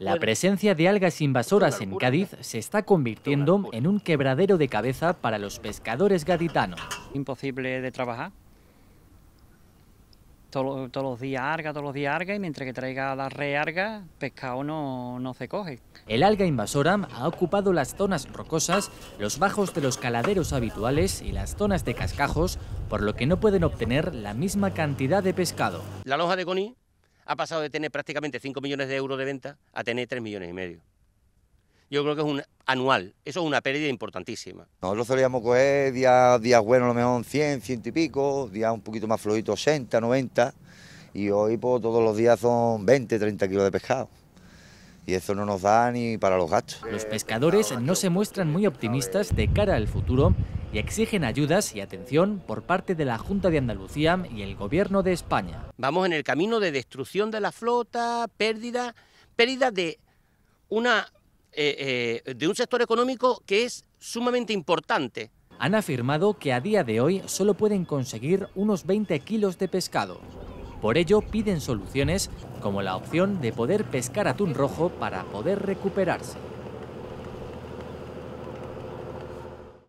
La presencia de algas invasoras en Cádiz se está convirtiendo en un quebradero de cabeza para los pescadores gaditanos. Imposible de trabajar. todos los días arga, todos los días arga, y mientras que traiga la rearga, arga, pescado no, no se coge. El alga invasora ha ocupado las zonas rocosas, los bajos de los caladeros habituales y las zonas de cascajos, por lo que no pueden obtener la misma cantidad de pescado. La loja de Coni ha pasado de tener prácticamente 5 millones de euros de venta a tener 3 millones y medio. Yo creo que es un anual, eso es una pérdida importantísima. Nosotros solíamos coger días buenos, a lo mejor 100, 100 y pico, días un poquito más flojitos, 80, 90, y hoy pues, todos los días son 20, 30 kilos de pescado y eso no nos da ni para los gastos. Los pescadores no se muestran muy optimistas de cara al futuro y exigen ayudas y atención por parte de la Junta de Andalucía y el Gobierno de España. Vamos en el camino de destrucción de la flota, pérdida, pérdida de, una, eh, eh, de un sector económico que es sumamente importante. Han afirmado que a día de hoy solo pueden conseguir unos 20 kilos de pescado. Por ello piden soluciones como la opción de poder pescar atún rojo para poder recuperarse.